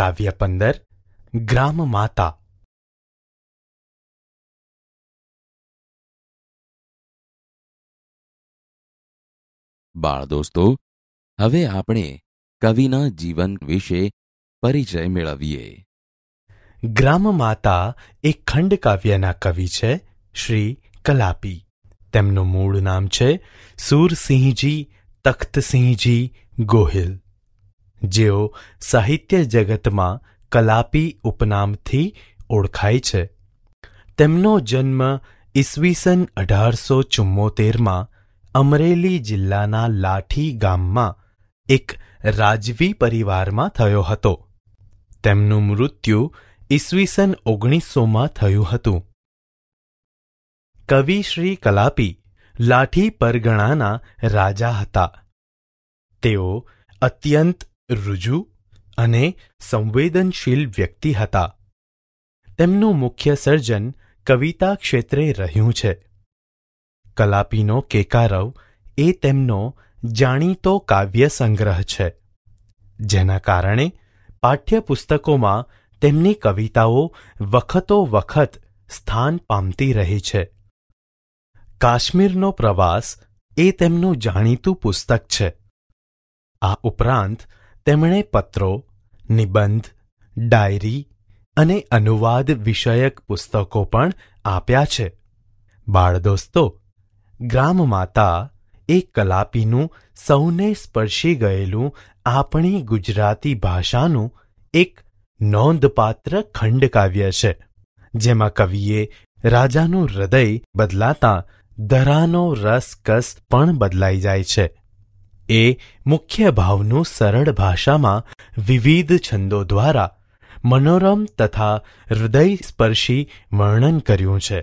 કાવ્ય પંદર ગ્રામ માતા બાળ દોસ્તો હવે આપણે કવિના જીવન વિશે પરિચય મેળવીએ ગ્રામ માતા એ ખંડ કાવ્યના કવિ છે શ્રી કલાપી તેમનું મૂળ નામ છે સુરસિંહજી તખ્તસિંહજી ગોહિલ જેઓ સાહિત્ય જગતમાં કલાપી ઉપનામથી ઓળખાય છે તેમનો જન્મ ઈસવીસન અઢારસો ચુમ્મોતેરમાં અમરેલી જિલ્લાના લાઠી ગામમાં એક રાજવી પરિવારમાં થયો હતો તેમનું મૃત્યુ ઈસવીસન ઓગણીસોમાં થયું હતું કવિ શ્રી કલાપી લાઠી પરગણાના રાજા હતા તેઓ અત્યંત ઋજુ અને સંવેદનશીલ વ્યક્તિ હતા તેમનું મુખ્ય સર્જન કવિતા ક્ષેત્રે રહ્યું છે કલાપીનો કેકારવ એ તેમનો જાણીતો કાવ્ય સંગ્રહ છે જેના કારણે પાઠ્યપુસ્તકોમાં તેમની કવિતાઓ વખતો વખત સ્થાન પામતી રહી છે કાશ્મીરનો પ્રવાસ એ તેમનું જાણીતું પુસ્તક છે આ ઉપરાંત તેમણે પત્રો નિબંધ ડાયરી અને અનુવાદ વિષયક પુસ્તકો પણ આપ્યા છે બાળદોસ્તો ગ્રામમાતા એ કલાપીનું સૌને સ્પર્શી ગયેલું આપણી ગુજરાતી ભાષાનું એક નોંધપાત્ર ખંડકાવ્ય છે જેમાં કવિએ રાજાનું હૃદય બદલાતા ધરાનો રસકસ પણ બદલાઈ જાય છે એ મુખ્ય ભાવનું સરળ ભાષામાં વિવિધ છંદો દ્વારા મનોરમ તથા હૃદયસ્પર્શી વર્ણન કર્યું છે